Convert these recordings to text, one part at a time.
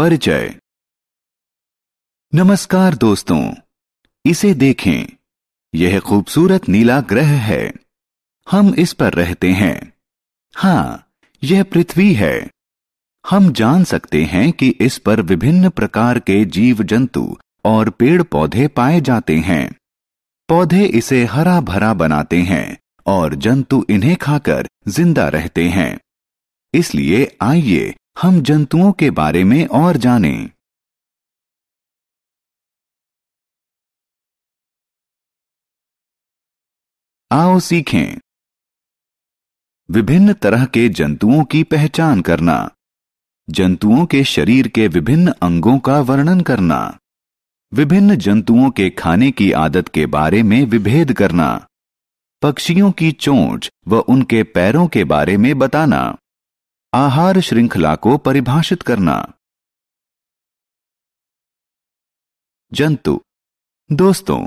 परिचय नमस्कार दोस्तों इसे देखें यह खूबसूरत नीला ग्रह है हम इस पर रहते हैं हां यह पृथ्वी है हम जान सकते हैं कि इस पर विभिन्न प्रकार के जीव जंतु और पेड़ पौधे पाए जाते हैं पौधे इसे हरा भरा बनाते हैं और जंतु इन्हें खाकर जिंदा रहते हैं इसलिए आइए हम जंतुओं के बारे में और जानें। आओ सीखें विभिन्न तरह के जंतुओं की पहचान करना जंतुओं के शरीर के विभिन्न अंगों का वर्णन करना विभिन्न जंतुओं के खाने की आदत के बारे में विभेद करना पक्षियों की चोंच व उनके पैरों के बारे में बताना आहार श्रृंखला को परिभाषित करना जंतु दोस्तों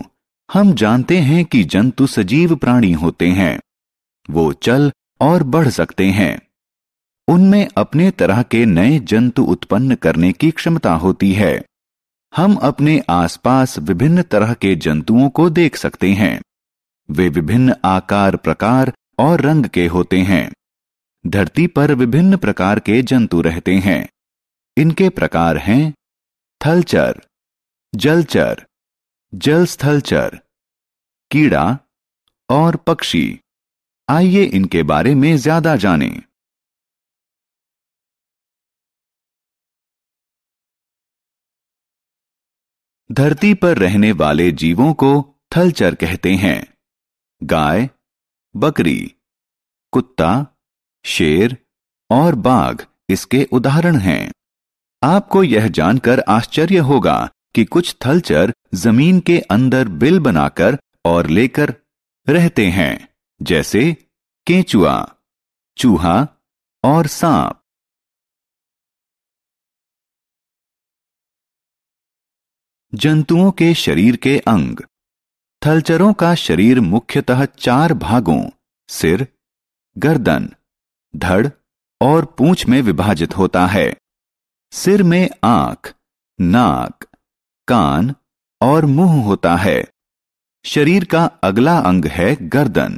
हम जानते हैं कि जंतु सजीव प्राणी होते हैं वो चल और बढ़ सकते हैं उनमें अपने तरह के नए जंतु उत्पन्न करने की क्षमता होती है हम अपने आसपास विभिन्न तरह के जंतुओं को देख सकते हैं वे विभिन्न आकार प्रकार और रंग के होते हैं धरती पर विभिन्न प्रकार के जंतु रहते हैं इनके प्रकार हैं थलचर जलचर जलस्थलचर कीड़ा और पक्षी आइए इनके बारे में ज्यादा जानें। धरती पर रहने वाले जीवों को थलचर कहते हैं गाय बकरी कुत्ता शेर और बाघ इसके उदाहरण हैं आपको यह जानकर आश्चर्य होगा कि कुछ थलचर जमीन के अंदर बिल बनाकर और लेकर रहते हैं जैसे केंचुआ चूहा और सांप जंतुओं के शरीर के अंग थलचरों का शरीर मुख्यतः चार भागों सिर गर्दन धड़ और पूंछ में विभाजित होता है सिर में आंख नाक कान और मुंह होता है शरीर का अगला अंग है गर्दन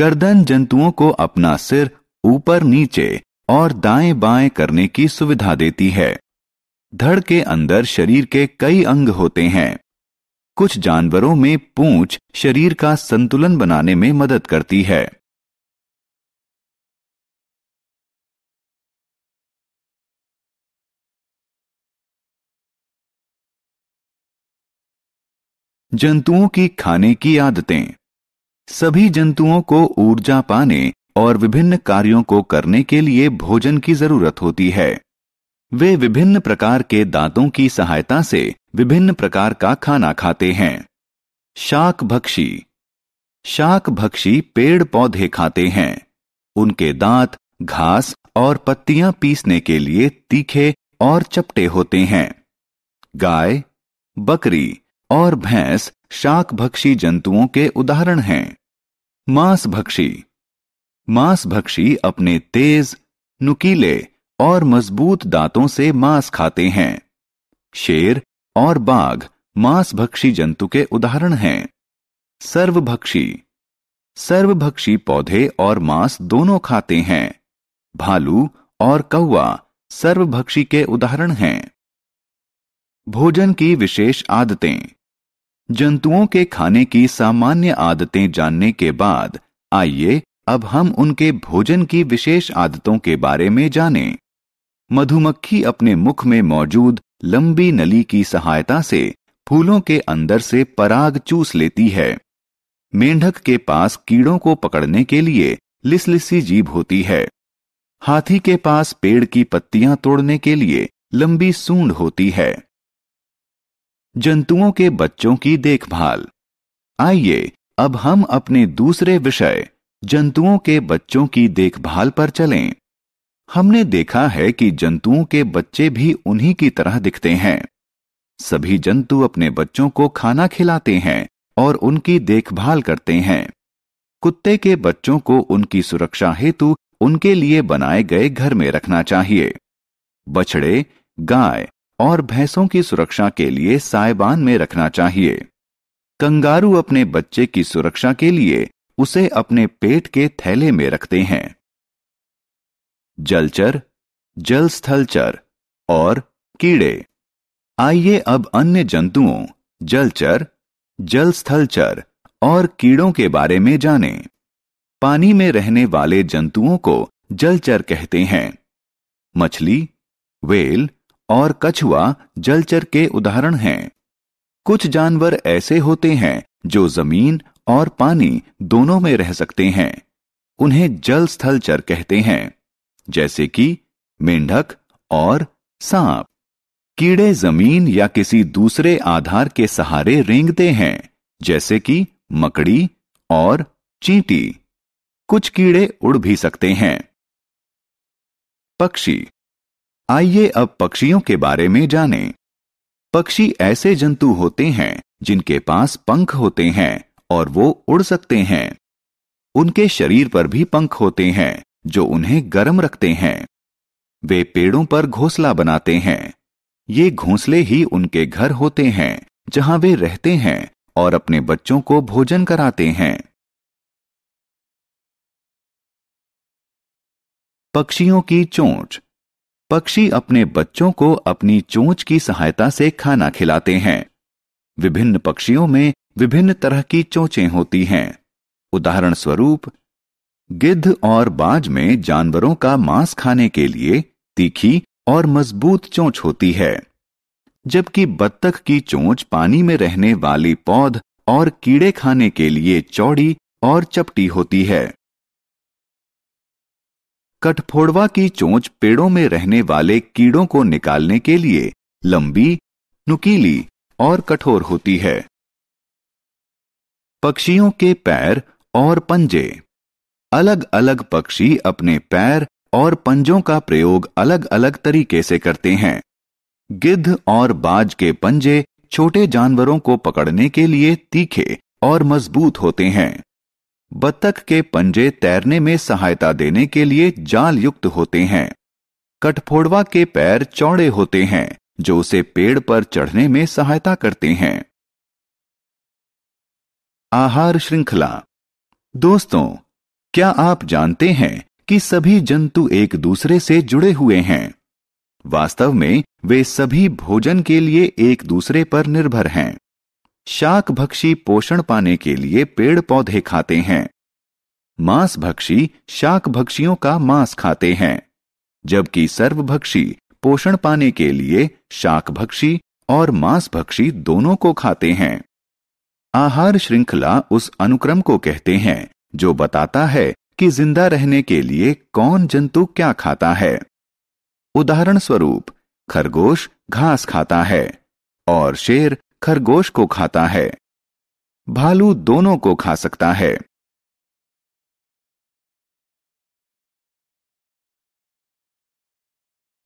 गर्दन जंतुओं को अपना सिर ऊपर नीचे और दाएं बाएं करने की सुविधा देती है धड़ के अंदर शरीर के कई अंग होते हैं कुछ जानवरों में पूंछ शरीर का संतुलन बनाने में मदद करती है जंतुओं की खाने की आदतें सभी जंतुओं को ऊर्जा पाने और विभिन्न कार्यों को करने के लिए भोजन की जरूरत होती है वे विभिन्न प्रकार के दांतों की सहायता से विभिन्न प्रकार का खाना खाते हैं शाक भक्षी शाक भक्षी पेड़ पौधे खाते हैं उनके दांत घास और पत्तियां पीसने के लिए तीखे और चपटे होते हैं गाय बकरी और भैंस शाक भक्षी जंतुओं के उदाहरण हैं मांस भक्षी अपने तेज नुकीले और मजबूत दांतों से मांस खाते हैं शेर और बाघ मांसभक्षी जंतु के उदाहरण हैं सर्वभक्षी सर्वभक्षी पौधे और मांस दोनों खाते हैं भालू और कौवा सर्वभक्षी के उदाहरण हैं भोजन की विशेष आदतें जंतुओं के खाने की सामान्य आदतें जानने के बाद आइए अब हम उनके भोजन की विशेष आदतों के बारे में जानें। मधुमक्खी अपने मुख में मौजूद लंबी नली की सहायता से फूलों के अंदर से पराग चूस लेती है मेंढक के पास कीड़ों को पकड़ने के लिए लिसलिसी जीभ होती है हाथी के पास पेड़ की पत्तियां तोड़ने के लिए लंबी सूंड होती है जंतुओं के बच्चों की देखभाल आइए अब हम अपने दूसरे विषय जंतुओं के बच्चों की देखभाल पर चलें। हमने देखा है कि जंतुओं के बच्चे भी उन्हीं की तरह दिखते हैं सभी जंतु अपने बच्चों को खाना खिलाते हैं और उनकी देखभाल करते हैं कुत्ते के बच्चों को उनकी सुरक्षा हेतु उनके लिए बनाए गए घर में रखना चाहिए बछड़े गाय और भैंसों की सुरक्षा के लिए साइबान में रखना चाहिए कंगारू अपने बच्चे की सुरक्षा के लिए उसे अपने पेट के थैले में रखते हैं जलचर जल स्थलचर और कीड़े आइए अब अन्य जंतुओं जलचर जल स्थलचर और कीड़ों के बारे में जानें। पानी में रहने वाले जंतुओं को जलचर कहते हैं मछली वेल और कछुआ जलचर के उदाहरण हैं कुछ जानवर ऐसे होते हैं जो जमीन और पानी दोनों में रह सकते हैं उन्हें जल स्थल चर कहते हैं जैसे कि मेंढक और सांप कीड़े जमीन या किसी दूसरे आधार के सहारे रेंगते हैं जैसे कि मकड़ी और चींटी कुछ कीड़े उड़ भी सकते हैं पक्षी आइए अब पक्षियों के बारे में जानें। पक्षी ऐसे जंतु होते हैं जिनके पास पंख होते हैं और वो उड़ सकते हैं उनके शरीर पर भी पंख होते हैं जो उन्हें गर्म रखते हैं वे पेड़ों पर घोंसला बनाते हैं ये घोंसले ही उनके घर होते हैं जहां वे रहते हैं और अपने बच्चों को भोजन कराते हैं पक्षियों की चोंच पक्षी अपने बच्चों को अपनी चोंच की सहायता से खाना खिलाते हैं विभिन्न पक्षियों में विभिन्न तरह की चोंचें होती हैं उदाहरण स्वरूप गिद्ध और बाज में जानवरों का मांस खाने के लिए तीखी और मजबूत चोंच होती है जबकि बत्तख की चोंच पानी में रहने वाली पौध और कीड़े खाने के लिए चौड़ी और चपटी होती है कठफोड़वा की चोंच पेड़ों में रहने वाले कीड़ों को निकालने के लिए लंबी नुकीली और कठोर होती है पक्षियों के पैर और पंजे अलग अलग पक्षी अपने पैर और पंजों का प्रयोग अलग अलग तरीके से करते हैं गिद्ध और बाज के पंजे छोटे जानवरों को पकड़ने के लिए तीखे और मजबूत होते हैं बत्तख के पंजे तैरने में सहायता देने के लिए जाल युक्त होते हैं कठफोड़वा के पैर चौड़े होते हैं जो उसे पेड़ पर चढ़ने में सहायता करते हैं आहार श्रृंखला दोस्तों क्या आप जानते हैं कि सभी जंतु एक दूसरे से जुड़े हुए हैं वास्तव में वे सभी भोजन के लिए एक दूसरे पर निर्भर हैं शाक भक्षी पोषण पाने के लिए पेड़ पौधे खाते हैं मांस भक्षी शाक भक्षियों का मांस खाते हैं जबकि सर्वभक्षी पोषण पाने के लिए शाक भक्षी और मांस भक्षी दोनों को खाते हैं आहार श्रृंखला उस अनुक्रम को कहते हैं जो बताता है कि जिंदा रहने के लिए कौन जंतु क्या खाता है उदाहरण स्वरूप खरगोश घास खाता है और शेर खरगोश को खाता है भालू दोनों को खा सकता है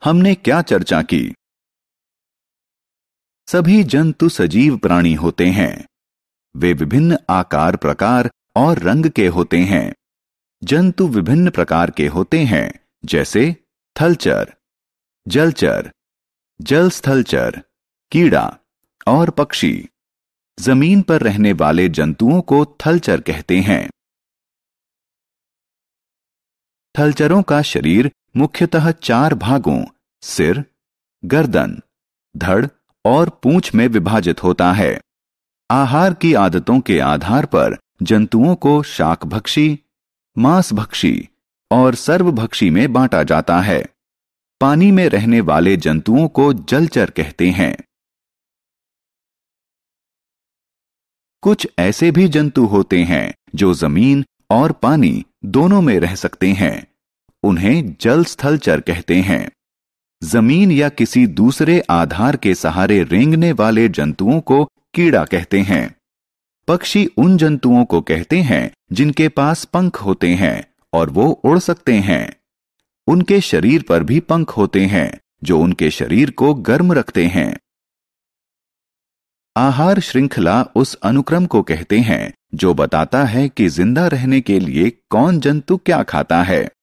हमने क्या चर्चा की सभी जंतु सजीव प्राणी होते हैं वे विभिन्न आकार प्रकार और रंग के होते हैं जंतु विभिन्न प्रकार के होते हैं जैसे थलचर जलचर जलस्थलचर कीड़ा और पक्षी जमीन पर रहने वाले जंतुओं को थलचर कहते हैं थलचरों का शरीर मुख्यतः चार भागों सिर गर्दन धड़ और पूंछ में विभाजित होता है आहार की आदतों के आधार पर जंतुओं को शाकभक्षी मांसभक्षी और सर्वभक्षी में बांटा जाता है पानी में रहने वाले जंतुओं को जलचर कहते हैं कुछ ऐसे भी जंतु होते हैं जो जमीन और पानी दोनों में रह सकते हैं उन्हें जल स्थल चर कहते हैं जमीन या किसी दूसरे आधार के सहारे रेंगने वाले जंतुओं को कीड़ा कहते हैं पक्षी उन जंतुओं को कहते हैं जिनके पास पंख होते हैं और वो उड़ सकते हैं उनके शरीर पर भी पंख होते हैं जो उनके शरीर को गर्म रखते हैं आहार श्रृंखला उस अनुक्रम को कहते हैं जो बताता है कि जिंदा रहने के लिए कौन जंतु क्या खाता है